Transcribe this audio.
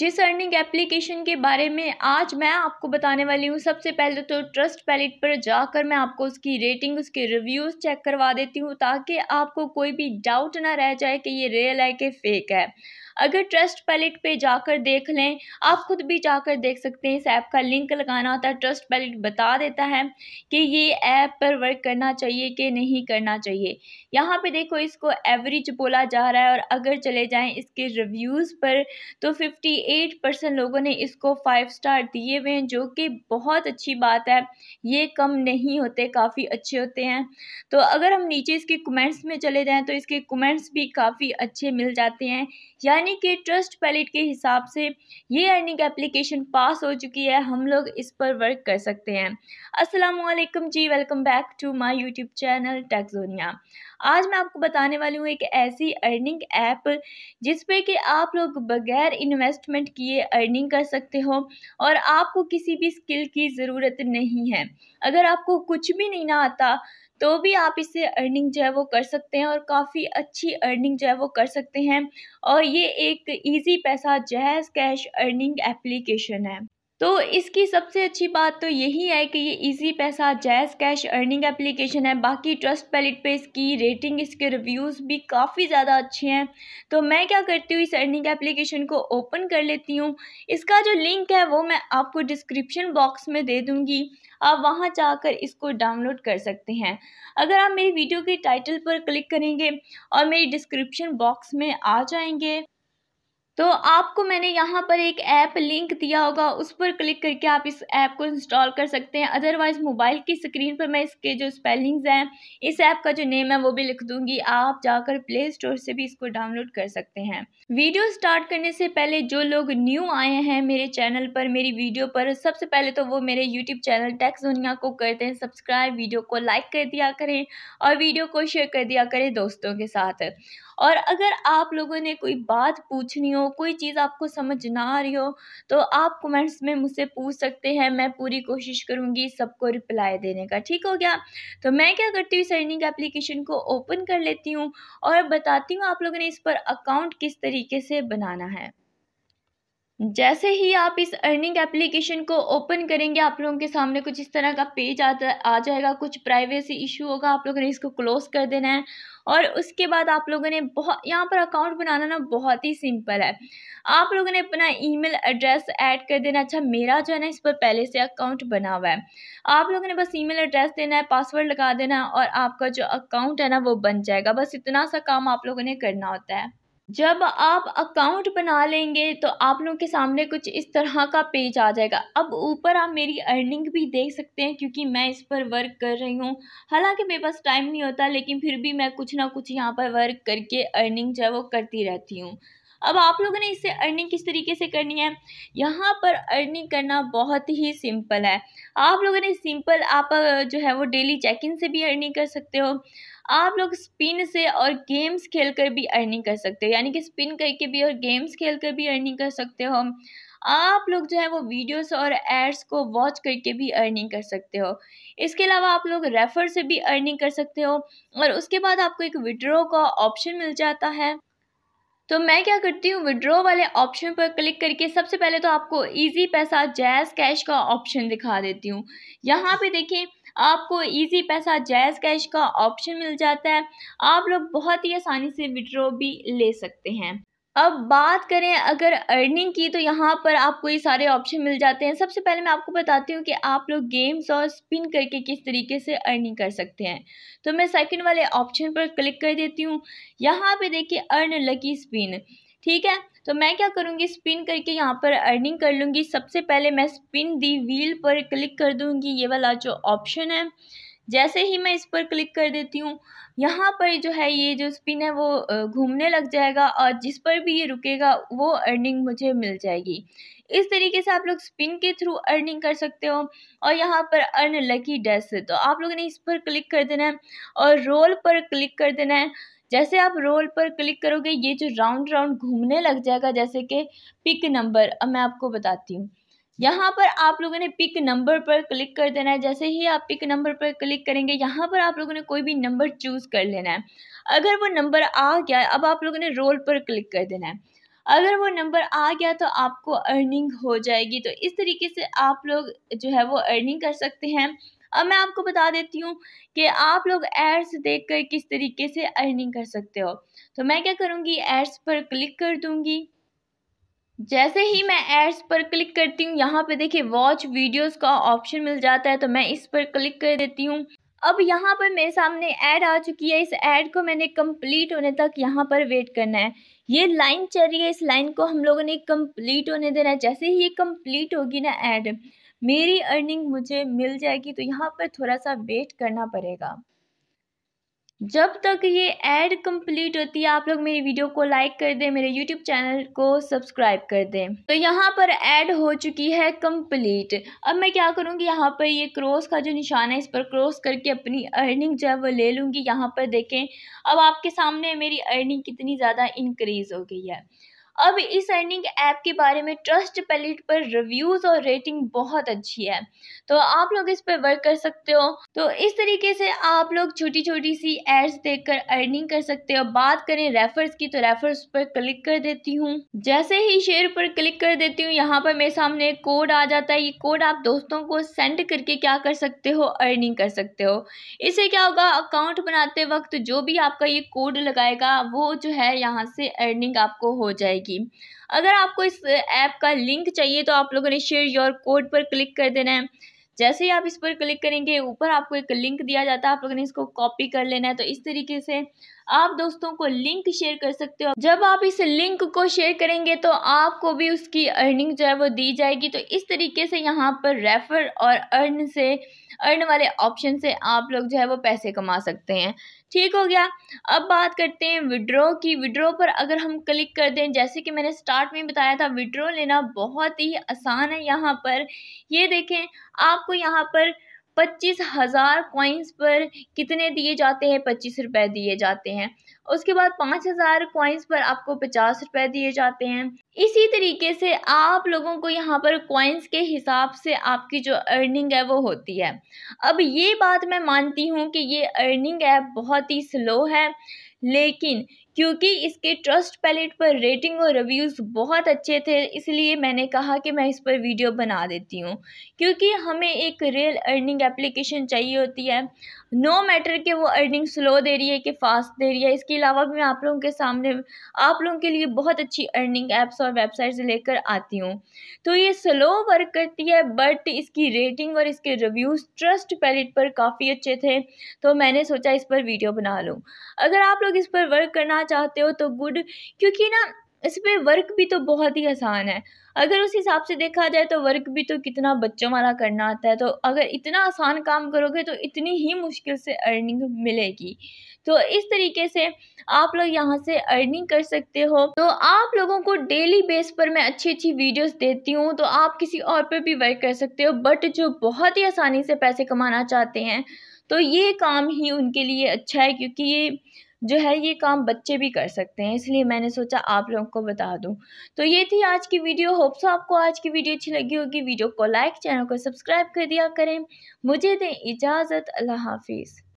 जिस earning application के बारे में आज मैं आपको बताने वाली हूँ सबसे पहले तो ट्रस्ट पैलेट पर जाकर मैं आपको उसकी रेटिंग उसके रिव्यूज़ चेक करवा देती हूँ ताकि आपको कोई भी डाउट ना रह जाए कि ये रियल है कि फ़ेक है अगर ट्रस्ट पैलेट पे जाकर देख लें आप खुद भी जाकर देख सकते हैं इस ऐप का लिंक लगाना होता है ट्रस्ट पैलेट बता देता है कि ये ऐप पर वर्क करना चाहिए कि नहीं करना चाहिए यहाँ पे देखो इसको एवरेज बोला जा रहा है और अगर चले जाएं इसके रिव्यूज़ पर तो 58 परसेंट लोगों ने इसको फाइव स्टार दिए हुए हैं जो कि बहुत अच्छी बात है ये कम नहीं होते काफ़ी अच्छे होते हैं तो अगर हम नीचे इसके कमेंट्स में चले जाएँ तो इसके कमेंट्स भी काफ़ी अच्छे मिल जाते हैं यानी यानी कि ट्रस्ट पैलेट के हिसाब से ये अर्निंग एप्लीकेशन पास हो चुकी है हम लोग इस पर वर्क कर सकते हैं अस्सलाम वालेकुम जी welcome back to my YouTube channel Taxonia आज मैं आपको बताने वाली हूँ एक ऐसी अर्निंग ऐप जिस पे कि आप लोग बगैर इन्वेस्टमेंट किए अर्निंग कर सकते हो और आपको किसी भी स्किल की ज़रूरत नहीं है अगर आपको कुछ भी नहीं ना आता तो भी आप इससे अर्निंग जो है वो कर सकते हैं और काफ़ी अच्छी अर्निंग जो है वो कर सकते हैं और ये एक ईज़ी पैसा जैज़ कैश अर्निंग एप्लीकेशन है तो इसकी सबसे अच्छी बात तो यही है कि ये इजी पैसा जैज़ कैश अर्निंग एप्लीकेशन है बाकी ट्रस्ट पैलेट पे इसकी रेटिंग इसके रिव्यूज़ भी काफ़ी ज़्यादा अच्छे हैं तो मैं क्या करती हूँ इस अर्निंग एप्लीकेशन को ओपन कर लेती हूँ इसका जो लिंक है वो मैं आपको डिस्क्रिप्शन बॉक्स में दे दूँगी आप वहाँ जाकर इसको डाउनलोड कर सकते हैं अगर आप मेरी वीडियो के टाइटल पर क्लिक करेंगे और मेरी डिस्क्रिप्शन बॉक्स में आ जाएंगे तो आपको मैंने यहाँ पर एक ऐप लिंक दिया होगा उस पर क्लिक करके आप इस ऐप को इंस्टॉल कर सकते हैं अदरवाइज़ मोबाइल की स्क्रीन पर मैं इसके जो स्पेलिंग्स हैं इस ऐप का जो नेम है वो भी लिख दूंगी आप जाकर प्ले स्टोर से भी इसको डाउनलोड कर सकते हैं वीडियो स्टार्ट करने से पहले जो लोग न्यू आए हैं मेरे चैनल पर मेरी वीडियो पर सबसे पहले तो वो मेरे यूट्यूब चैनल टैक्स दुनिया को करते हैं सब्सक्राइब वीडियो को लाइक कर दिया करें और वीडियो को शेयर कर दिया करें दोस्तों के साथ और अगर आप लोगों ने कोई बात पूछनी हो हो कोई चीज़ आपको समझ ना आ रही हो तो आप कमेंट्स में मुझसे पूछ सकते हैं मैं पूरी कोशिश करूँगी सबको रिप्लाई देने का ठीक हो गया तो मैं क्या करती हूँ सर्निंग एप्लीकेशन को ओपन कर लेती हूँ और बताती हूँ आप लोगों ने इस पर अकाउंट किस तरीके से बनाना है जैसे ही आप इस अर्निंग एप्लीकेशन को ओपन करेंगे आप लोगों के सामने कुछ इस तरह का पेज आता आ जाएगा कुछ प्राइवेसी इशू होगा आप लोगों ने इसको क्लोज कर देना है और उसके बाद आप लोगों ने बहुत यहाँ पर अकाउंट बनाना ना बहुत ही सिंपल है आप लोगों ने अपना ईमेल एड्रेस ऐड कर देना अच्छा मेरा जो है ना इस पर पहले से अकाउंट बना हुआ है आप लोगों ने बस ईमेल एड्रेस देना है पासवर्ड लगा देना है और आपका जो अकाउंट है ना वो बन जाएगा बस इतना सा काम आप लोगों ने करना होता है जब आप अकाउंट बना लेंगे तो आप लोगों के सामने कुछ इस तरह का पेज आ जाएगा अब ऊपर आप मेरी अर्निंग भी देख सकते हैं क्योंकि मैं इस पर वर्क कर रही हूँ हालांकि मेरे पास टाइम नहीं होता लेकिन फिर भी मैं कुछ ना कुछ यहाँ पर वर्क करके अर्निंग जो है वो करती रहती हूँ अब आप लोगों ने इससे अर्निंग किस तरीके से करनी है यहाँ पर अर्निंग करना बहुत ही सिंपल है आप लोगों ने सिंपल आप जो है वो डेली चेक इन से भी अर्निंग कर सकते हो आप लोग स्पिन से और गेम्स खेल कर भी अर्निंग कर सकते हो यानी कि स्पिन करके भी और गेम्स खेल कर भी अर्निंग कर सकते हो आप लोग जो है वो वीडियोस और एड्स को वॉच करके भी अर्निंग कर सकते हो इसके अलावा आप लोग रेफ़र से भी अर्निंग कर सकते हो और उसके बाद आपको एक विड्रो का ऑप्शन मिल जाता है तो मैं क्या करती हूँ विड्रॉ वाले ऑप्शन पर क्लिक करके सबसे पहले तो आपको इजी पैसा जैज़ कैश का ऑप्शन दिखा देती हूँ यहाँ पे देखिए आपको इजी पैसा जैज़ कैश का ऑप्शन मिल जाता है आप लोग बहुत ही आसानी से विड्रॉ भी ले सकते हैं अब बात करें अगर अर्निंग की तो यहाँ पर आपको ये सारे ऑप्शन मिल जाते हैं सबसे पहले मैं आपको बताती हूँ कि आप लोग गेम्स और स्पिन करके किस तरीके से अर्निंग कर सकते हैं तो मैं सेकंड वाले ऑप्शन पर क्लिक कर देती हूँ यहाँ पे देखिए अर्न लकी स्पिन ठीक है तो मैं क्या करूँगी स्पिन करके यहाँ पर अर्निंग कर लूँगी सबसे पहले मैं स्पिन दी व्हील पर क्लिक कर दूँगी ये वाला जो ऑप्शन है जैसे ही मैं इस पर क्लिक कर देती हूँ यहाँ पर जो है ये जो स्पिन है वो घूमने लग जाएगा और जिस पर भी ये रुकेगा वो अर्निंग मुझे मिल जाएगी इस तरीके से आप लोग स्पिन के थ्रू अर्निंग कर सकते हो और यहाँ पर अर्न लकी डेस तो आप लोगों ने इस पर क्लिक कर देना है और रोल पर क्लिक कर देना है जैसे आप रोल पर क्लिक करोगे ये जो राउंड राउंड घूमने लग जाएगा जैसे कि पिक नंबर अब मैं आपको बताती हूँ यहाँ पर आप लोगों ने पिक नंबर पर क्लिक कर देना है जैसे ही आप पिक नंबर पर क्लिक करेंगे यहाँ पर आप लोगों ने कोई भी नंबर चूज़ कर लेना है अगर वो नंबर आ गया अब आप लोगों ने रोल पर क्लिक कर देना है अगर वो नंबर आ गया तो आपको अर्निंग हो जाएगी तो इस तरीके से आप लोग जो है वो अर्निंग कर सकते हैं अब मैं आपको बता देती हूँ कि आप लोग एड्स देख कर किस तरीके से अर्निंग कर सकते हो तो मैं क्या करूँगी एड्स पर क्लिक कर दूँगी जैसे ही मैं एड्स पर क्लिक करती हूँ यहाँ पे देखिए वॉच वीडियोस का ऑप्शन मिल जाता है तो मैं इस पर क्लिक कर देती हूँ अब यहाँ पर मेरे सामने ऐड आ चुकी है इस ऐड को मैंने कंप्लीट होने तक यहाँ पर वेट करना है ये लाइन चल रही है इस लाइन को हम लोगों ने कंप्लीट होने देना है जैसे ही ये कंप्लीट होगी ना ऐड मेरी अर्निंग मुझे मिल जाएगी तो यहाँ पर थोड़ा सा वेट करना पड़ेगा जब तक ये एड कंप्लीट होती है आप लोग मेरी वीडियो को लाइक कर दें मेरे यूट्यूब चैनल को सब्सक्राइब कर दें तो यहाँ पर ऐड हो चुकी है कंप्लीट अब मैं क्या करूँगी यहाँ पर ये क्रॉस का जो निशान है इस पर क्रॉस करके अपनी अर्निंग जो है वो ले लूँगी यहाँ पर देखें अब आपके सामने मेरी अर्निंग कितनी ज़्यादा इंक्रीज़ हो गई है अब इस अर्निंग ऐप के बारे में ट्रस्ट पैलेट पर रिव्यूज़ और रेटिंग बहुत अच्छी है तो आप लोग इस पर वर्क कर सकते हो तो इस तरीके से आप लोग छोटी छोटी सी एड्स देखकर अर्निंग कर सकते हो बात करें रेफर्स की तो रेफर्स पर क्लिक कर देती हूँ जैसे ही शेयर पर क्लिक कर देती हूँ यहाँ पर मेरे सामने कोड आ जाता है ये कोड आप दोस्तों को सेंड करके क्या कर सकते हो अर्निंग कर सकते हो इससे क्या होगा अकाउंट बनाते वक्त जो भी आपका ये कोड लगाएगा वो जो है यहाँ से अर्निंग आपको हो जाएगी की अगर आपको इस ऐप का लिंक चाहिए तो आप लोगों ने शेयर योर कोड पर क्लिक कर देना है जैसे ही आप इस पर क्लिक करेंगे ऊपर आपको एक लिंक दिया जाता है आप लोगों ने इसको कॉपी कर लेना है तो इस तरीके से आप दोस्तों को लिंक शेयर कर सकते हो जब आप इस लिंक को शेयर करेंगे तो आपको भी उसकी अर्निंग जो है वो दी जाएगी तो इस तरीके से यहाँ पर रेफर और अर्न से अर्न वाले ऑप्शन से आप लोग जो है वो पैसे कमा सकते हैं ठीक हो गया अब बात करते हैं विड्रो की विड्रो पर अगर हम क्लिक कर दें जैसे कि मैंने स्टार्ट में बताया था विड्रो लेना बहुत ही आसान है यहाँ पर ये देखें आपको यहाँ पर पच्चीस हज़ार कॉइन्स पर कितने दिए जाते हैं पच्चीस रुपए दिए जाते हैं उसके बाद पाँच हज़ार कॉइन्स पर आपको पचास रुपए दिए जाते हैं इसी तरीके से आप लोगों को यहाँ पर कॉइन्स के हिसाब से आपकी जो अर्निंग है वो होती है अब ये बात मैं मानती हूँ कि ये अर्निंग ऐप बहुत ही स्लो है लेकिन क्योंकि इसके ट्रस्ट पैलेट पर रेटिंग और रिव्यूज़ बहुत अच्छे थे इसलिए मैंने कहा कि मैं इस पर वीडियो बना देती हूँ क्योंकि हमें एक रियल अर्निंग एप्लीकेशन चाहिए होती है नो मैटर कि वो अर्निंग स्लो दे रही है कि फास्ट दे रही है इसके अलावा भी मैं आप लोगों के सामने आप लोगों के लिए बहुत अच्छी अर्निंग ऐप्स और वेबसाइट्स लेकर आती हूँ तो ये स्लो वर्क करती है बट इसकी रेटिंग और इसके रिव्यूज़ ट्रस्ट पैलेट पर काफ़ी अच्छे थे तो मैंने सोचा इस पर वीडियो बना लूँ अगर आप लोग इस पर वर्क करना करना चाहते हो तो गुड क्योंकि ना इस पर वर्क भी तो बहुत ही आसान है अगर उस हिसाब से देखा जाए तो वर्क भी तो कितना बच्चों वाला करना आता है तो अगर इतना आसान काम करोगे तो इतनी ही मुश्किल से अर्निंग मिलेगी तो इस तरीके से आप लोग यहाँ से अर्निंग कर सकते हो तो आप लोगों को डेली बेस पर मैं अच्छी अच्छी वीडियोस देती हूँ तो आप किसी और पर भी वर्क कर सकते हो बट जो बहुत ही आसानी से पैसे कमाना चाहते हैं तो ये काम ही उनके लिए अच्छा है क्योंकि ये जो है ये काम बच्चे भी कर सकते हैं इसलिए मैंने सोचा आप लोगों को बता दूँ तो ये थी आज की वीडियो होप सो आपको आज की वीडियो अच्छी लगी होगी वीडियो को लाइक चैनल को सब्सक्राइब कर दिया करें मुझे दें इजाज़त अल्लाह हाफिज़